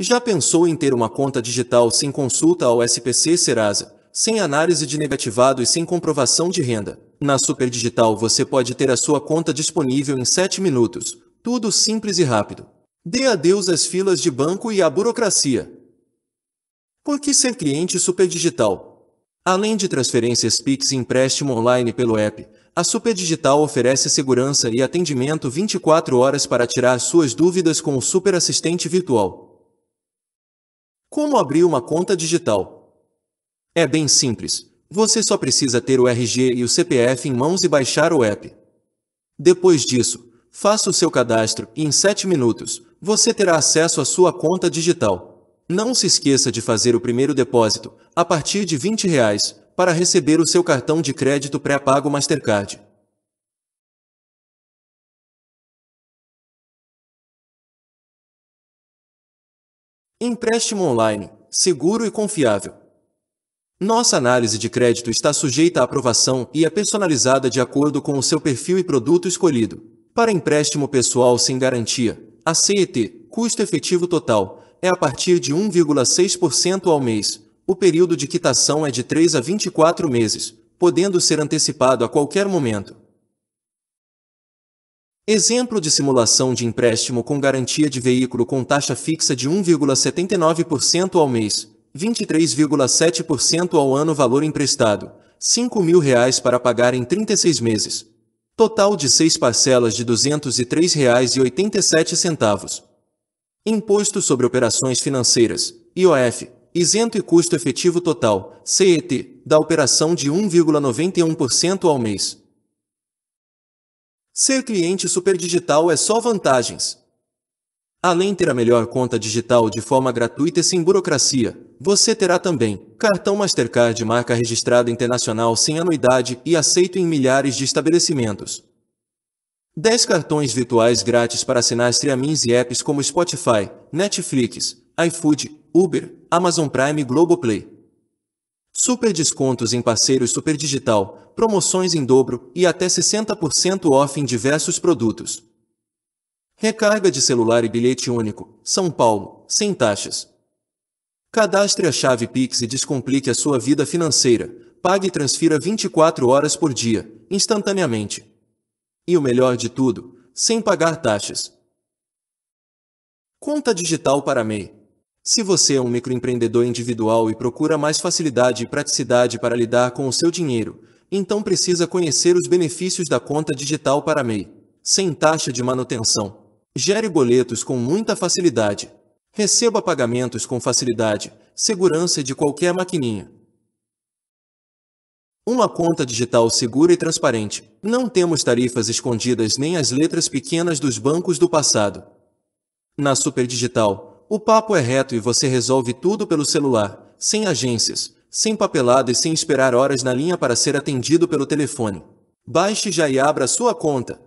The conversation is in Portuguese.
Já pensou em ter uma conta digital sem consulta ao SPC Serasa, sem análise de negativado e sem comprovação de renda? Na Superdigital você pode ter a sua conta disponível em 7 minutos, tudo simples e rápido. Dê adeus às filas de banco e à burocracia. Por que ser cliente Superdigital? Além de transferências Pix e empréstimo online pelo app, a Superdigital oferece segurança e atendimento 24 horas para tirar suas dúvidas com o Super Assistente Virtual. Como abrir uma conta digital? É bem simples. Você só precisa ter o RG e o CPF em mãos e baixar o app. Depois disso, faça o seu cadastro e em 7 minutos, você terá acesso à sua conta digital. Não se esqueça de fazer o primeiro depósito, a partir de R$ 20, reais, para receber o seu cartão de crédito pré-pago Mastercard. Empréstimo online, seguro e confiável. Nossa análise de crédito está sujeita à aprovação e é personalizada de acordo com o seu perfil e produto escolhido. Para empréstimo pessoal sem garantia, a CET, custo efetivo total, é a partir de 1,6% ao mês. O período de quitação é de 3 a 24 meses, podendo ser antecipado a qualquer momento. Exemplo de simulação de empréstimo com garantia de veículo com taxa fixa de 1,79% ao mês, 23,7% ao ano valor emprestado, R$ 5.000 para pagar em 36 meses. Total de 6 parcelas de R$ 203,87. Imposto sobre operações financeiras, IOF, isento e custo efetivo total, CET, da operação de 1,91% ao mês. Ser cliente superdigital é só vantagens. Além ter a melhor conta digital de forma gratuita e sem burocracia, você terá também cartão Mastercard marca registrada internacional sem anuidade e aceito em milhares de estabelecimentos. 10 cartões virtuais grátis para assinar streamings e apps como Spotify, Netflix, iFood, Uber, Amazon Prime e Globoplay. Super descontos em parceiros super digital, promoções em dobro e até 60% off em diversos produtos. Recarga de celular e bilhete único, São Paulo, sem taxas. Cadastre a chave Pix e descomplique a sua vida financeira. Pague e transfira 24 horas por dia, instantaneamente. E o melhor de tudo, sem pagar taxas. Conta digital para MEI. Se você é um microempreendedor individual e procura mais facilidade e praticidade para lidar com o seu dinheiro, então precisa conhecer os benefícios da conta digital para MEI, sem taxa de manutenção. Gere boletos com muita facilidade. Receba pagamentos com facilidade, segurança de qualquer maquininha. Uma conta digital segura e transparente. Não temos tarifas escondidas nem as letras pequenas dos bancos do passado. Na Superdigital, o papo é reto e você resolve tudo pelo celular, sem agências, sem papelada e sem esperar horas na linha para ser atendido pelo telefone. Baixe já e abra sua conta.